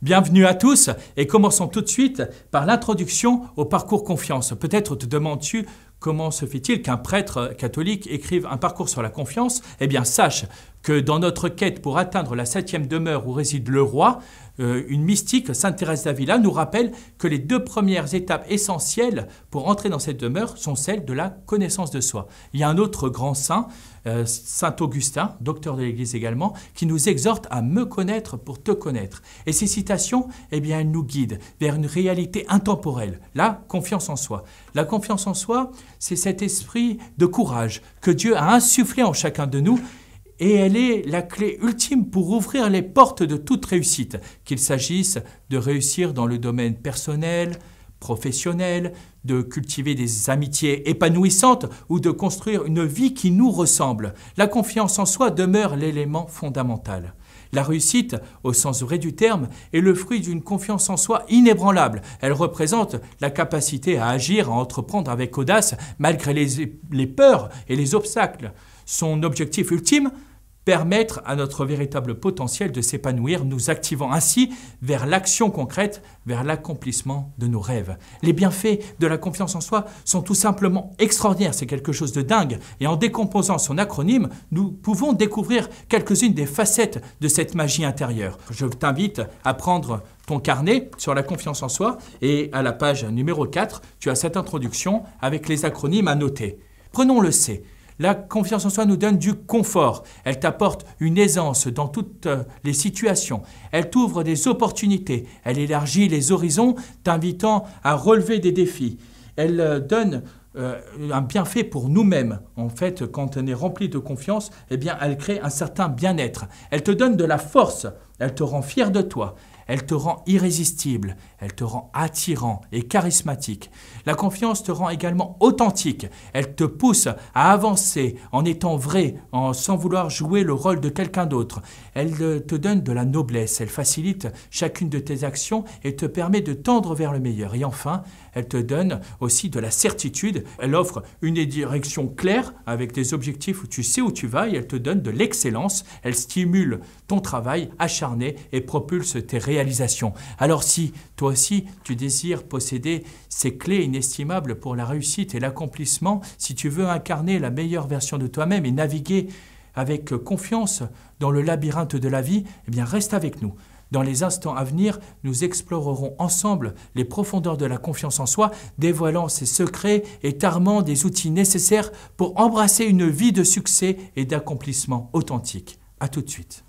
Bienvenue à tous et commençons tout de suite par l'introduction au parcours confiance. Peut-être te demandes-tu comment se fait-il qu'un prêtre catholique écrive un parcours sur la confiance Eh bien sache que dans notre quête pour atteindre la septième demeure où réside le roi, euh, une mystique, Sainte Thérèse d'Avila, nous rappelle que les deux premières étapes essentielles pour entrer dans cette demeure sont celles de la connaissance de soi. Il y a un autre grand saint, euh, Saint Augustin, docteur de l'Église également, qui nous exhorte à me connaître pour te connaître. Et ces citations, eh bien, elles nous guident vers une réalité intemporelle, la confiance en soi. La confiance en soi, c'est cet esprit de courage que Dieu a insufflé en chacun de nous et elle est la clé ultime pour ouvrir les portes de toute réussite, qu'il s'agisse de réussir dans le domaine personnel, professionnel, de cultiver des amitiés épanouissantes ou de construire une vie qui nous ressemble. La confiance en soi demeure l'élément fondamental. La réussite, au sens vrai du terme, est le fruit d'une confiance en soi inébranlable. Elle représente la capacité à agir, à entreprendre avec audace, malgré les, peurs et les obstacles. Son objectif ultime, permettre à notre véritable potentiel de s'épanouir, nous activant ainsi vers l'action concrète, vers l'accomplissement de nos rêves. Les bienfaits de la confiance en soi sont tout simplement extraordinaires, c'est quelque chose de dingue, et en décomposant son acronyme, nous pouvons découvrir quelques-unes des facettes de cette magie intérieure. Je t'invite à prendre ton carnet sur la confiance en soi, et à la page numéro 4, tu as cette introduction avec les acronymes à noter. Prenons le C. La confiance en soi nous donne du confort. Elle t'apporte une aisance dans toutes euh, les situations. Elle t'ouvre des opportunités. Elle élargit les horizons, t'invitant à relever des défis. Elle euh, donne euh, un bienfait pour nous-mêmes. En fait, quand on est rempli de confiance, eh bien, elle crée un certain bien-être. Elle te donne de la force. Elle te rend fier de toi. Elle te rend irrésistible, elle te rend attirant et charismatique. La confiance te rend également authentique, elle te pousse à avancer en étant vrai, en sans vouloir jouer le rôle de quelqu'un d'autre. Elle euh, te donne de la noblesse, elle facilite chacune de tes actions et te permet de tendre vers le meilleur. Et enfin, elle te donne aussi de la certitude, elle offre une direction claire avec des objectifs où tu sais où tu vas et elle te donne de l'excellence, elle stimule ton travail acharné et propulse tes réalisations. Alors si toi aussi tu désires posséder ces clés inestimables pour la réussite et l'accomplissement, si tu veux incarner la meilleure version de toi-même et naviguer avec confiance dans le labyrinthe de la vie, eh bien reste avec nous. Dans les instants à venir, nous explorerons ensemble les profondeurs de la confiance en soi, dévoilant ses secrets et tarmant des outils nécessaires pour embrasser une vie de succès et d'accomplissement authentique. A tout de suite.